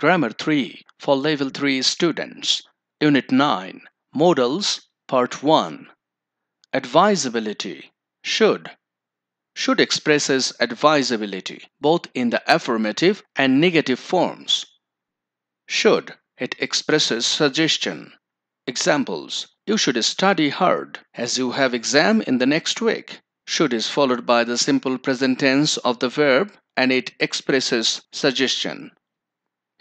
Grammar 3 for Level 3 students. Unit 9 models. Part 1 Advisability Should Should expresses advisability both in the affirmative and negative forms. Should it expresses suggestion. Examples You should study hard as you have exam in the next week. Should is followed by the simple present tense of the verb and it expresses suggestion.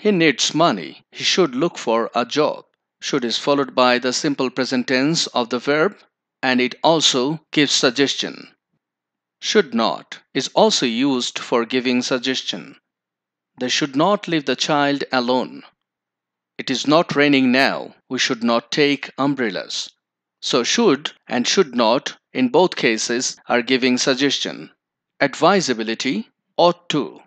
He needs money. He should look for a job. Should is followed by the simple present tense of the verb and it also gives suggestion. Should not is also used for giving suggestion. They should not leave the child alone. It is not raining now. We should not take umbrellas. So should and should not in both cases are giving suggestion. Advisability ought to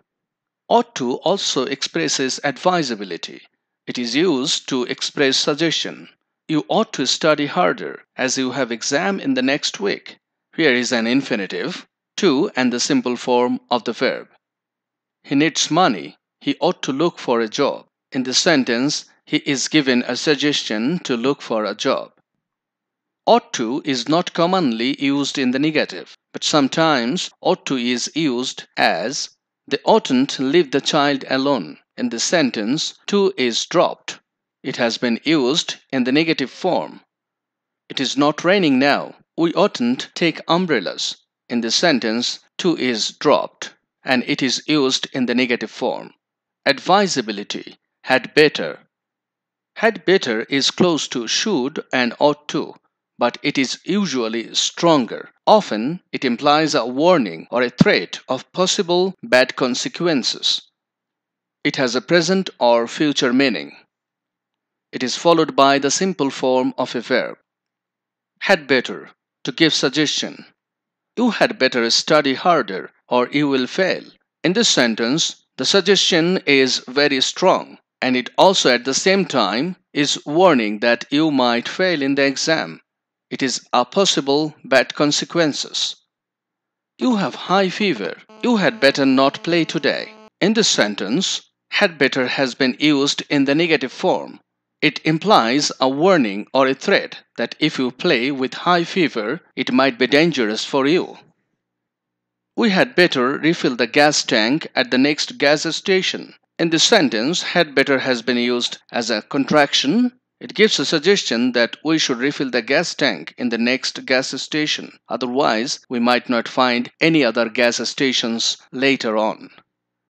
Ought to also expresses advisability. It is used to express suggestion. You ought to study harder as you have exam in the next week. Here is an infinitive, to and the simple form of the verb. He needs money. He ought to look for a job. In this sentence, he is given a suggestion to look for a job. Ought to is not commonly used in the negative, but sometimes ought to is used as they oughtn't leave the child alone. In this sentence, to is dropped. It has been used in the negative form. It is not raining now. We oughtn't take umbrellas. In this sentence, to is dropped and it is used in the negative form. Advisability had better. Had better is close to should and ought to but it is usually stronger. Often, it implies a warning or a threat of possible bad consequences. It has a present or future meaning. It is followed by the simple form of a verb. Had better, to give suggestion. You had better study harder or you will fail. In this sentence, the suggestion is very strong and it also at the same time is warning that you might fail in the exam. It is a possible bad consequences. You have high fever. You had better not play today. In this sentence, had better has been used in the negative form. It implies a warning or a threat that if you play with high fever, it might be dangerous for you. We had better refill the gas tank at the next gas station. In this sentence, had better has been used as a contraction it gives a suggestion that we should refill the gas tank in the next gas station, otherwise we might not find any other gas stations later on.